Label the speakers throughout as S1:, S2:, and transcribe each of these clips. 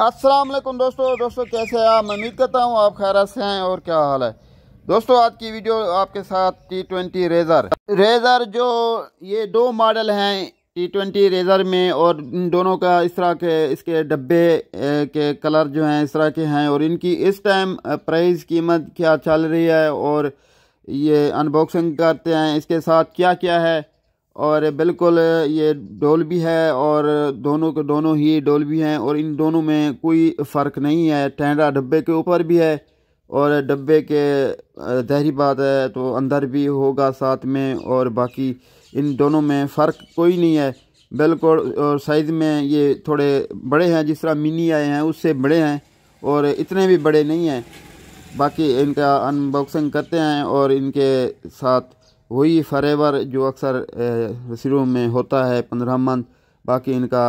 S1: अस्सलाम वालेकुम दोस्तों दोस्तों कैसे हैं आप उम्मीद करता हूँ आप खैर से हैं और क्या हाल है दोस्तों आज की वीडियो आपके साथ टी ट्वेंटी रेज़र रेज़र जो ये दो मॉडल हैं टी ट्वेंटी रेज़र में और इन दोनों का इस तरह के इसके डब्बे के कलर जो हैं इस तरह के हैं और इनकी इस टाइम प्राइस कीमत क्या चल रही है और ये अनबॉक्सिंग करते हैं इसके साथ क्या क्या है और बिल्कुल ये डोल भी है और दोनों के दोनों ही डोल भी हैं और इन दोनों में कोई फ़र्क नहीं है टेंडा डब्बे के ऊपर भी है और डब्बे के दहरी बात है तो अंदर भी होगा साथ में और बाकी इन दोनों में फ़र्क कोई नहीं है बिल्कुल और साइज़ में ये थोड़े बड़े हैं जिस तरह मिनी आए हैं उससे बड़े हैं और इतने भी बड़े नहीं हैं बाकी इनका अनबॉक्सिंग करते हैं और इनके साथ वही फरेवर जो अक्सर शुरू में होता है पंद्रह मंथ बाकी इनका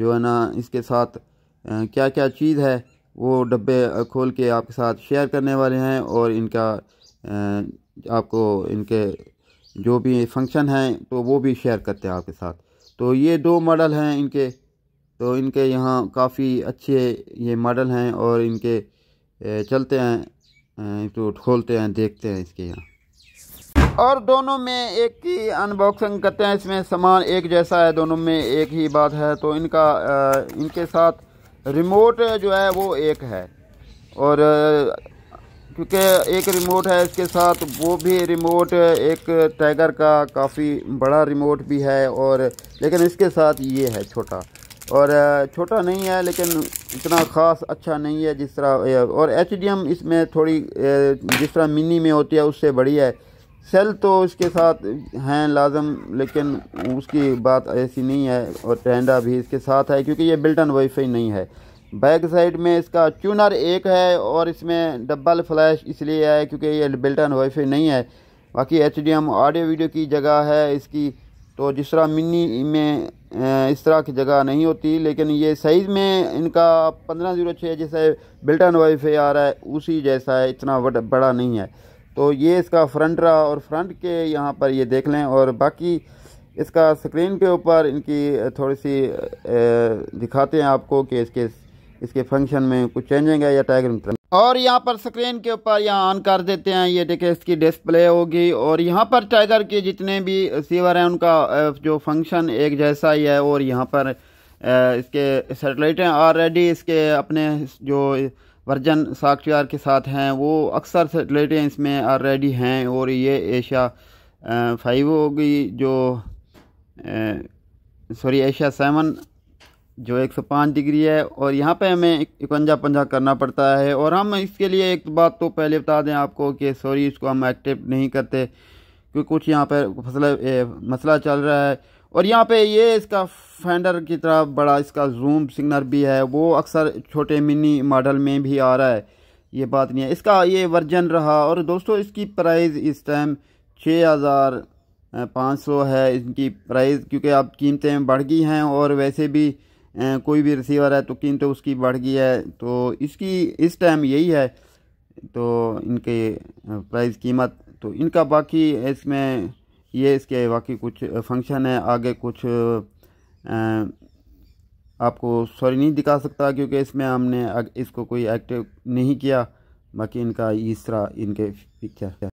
S1: जो है ना इसके साथ क्या क्या चीज़ है वो डब्बे खोल के आपके साथ शेयर करने वाले हैं और इनका आपको इनके जो भी फंक्शन हैं तो वो भी शेयर करते हैं आपके साथ तो ये दो मॉडल हैं इनके तो इनके यहाँ काफ़ी अच्छे ये मॉडल हैं और इनके चलते हैं तो खोलते हैं देखते हैं इसके यहाँ और दोनों में एक ही अनबॉक्सिंग करते हैं इसमें सामान एक जैसा है दोनों में एक ही बात है तो इनका इनके साथ रिमोट जो है वो एक है और क्योंकि एक रिमोट है इसके साथ वो भी रिमोट एक टाइगर का काफ़ी बड़ा रिमोट भी है और लेकिन इसके साथ ये है छोटा और छोटा नहीं है लेकिन इतना ख़ास अच्छा नहीं है जिस तरह और एच इसमें थोड़ी जिस तरह मिनी में होती है उससे बड़ी है सेल तो इसके साथ हैं लाजम लेकिन उसकी बात ऐसी नहीं है और टेंडा भी इसके साथ है क्योंकि ये बिल्टन वाईफाई नहीं है बैक साइड में इसका ट्यूनर एक है और इसमें डबल फ्लैश इसलिए है क्योंकि ये बिल्टन वाईफाई नहीं है बाकी H D M audio video की जगह है इसकी तो जिस तरह मिनी में इस तरह की जगह नहीं होती लेकिन ये साइज़ में इनका पंद्रह जीरो छः जैसे बिल्टन वाईफाई आ रहा है उसी जैसा है इतना बड़ा नहीं है तो ये इसका फ्रंट रहा और फ्रंट के यहाँ पर ये देख लें और बाकी इसका स्क्रीन के ऊपर इनकी थोड़ी सी दिखाते हैं आपको कि इसके इसके फंक्शन में कुछ चेंजिंग है या टाइगर और यहाँ पर स्क्रीन के ऊपर यहाँ ऑन कर देते हैं ये देखिए इसकी डिस्प्ले होगी और यहाँ पर टाइगर के जितने भी सीवर हैं उनका जो फंक्शन एक जैसा ही है और यहाँ पर इसके सेटेलाइट हैं ऑलरेडी इसके अपने जो वर्जन साक्षार के साथ हैं वो अक्सर सेटेलाइटें इसमें ऑलरेडी हैं और ये एशिया फाइव होगी जो सॉरी एशिया सेवन जो एक सौ पाँच डिग्री है और यहाँ पे हमें इकवंजा पंजा करना पड़ता है और हम इसके लिए एक बात तो पहले बता दें आपको कि सॉरी इसको हम एक्टिव नहीं करते क्योंकि कुछ यहाँ पर फसल मसला चल रहा है और यहाँ पे ये इसका फैंडर की तरह बड़ा इसका जूम सिग्नल भी है वो अक्सर छोटे मिनी मॉडल में भी आ रहा है ये बात नहीं है इसका ये वर्जन रहा और दोस्तों इसकी प्राइस इस टाइम छः हज़ार पाँच सौ है इनकी प्राइस क्योंकि अब कीमतें बढ़ गई हैं और वैसे भी कोई भी रिसीवर है तो कीमतें उसकी बढ़ गई है तो इसकी इस टाइम यही है तो इनके प्राइस कीमत तो इनका बाकी इसमें ये इसके बाकी कुछ फंक्शन है आगे कुछ आ, आपको सॉरी नहीं दिखा सकता क्योंकि इसमें हमने इसको कोई एक्टिव नहीं किया बाकी इनका इस इनके पिक्चर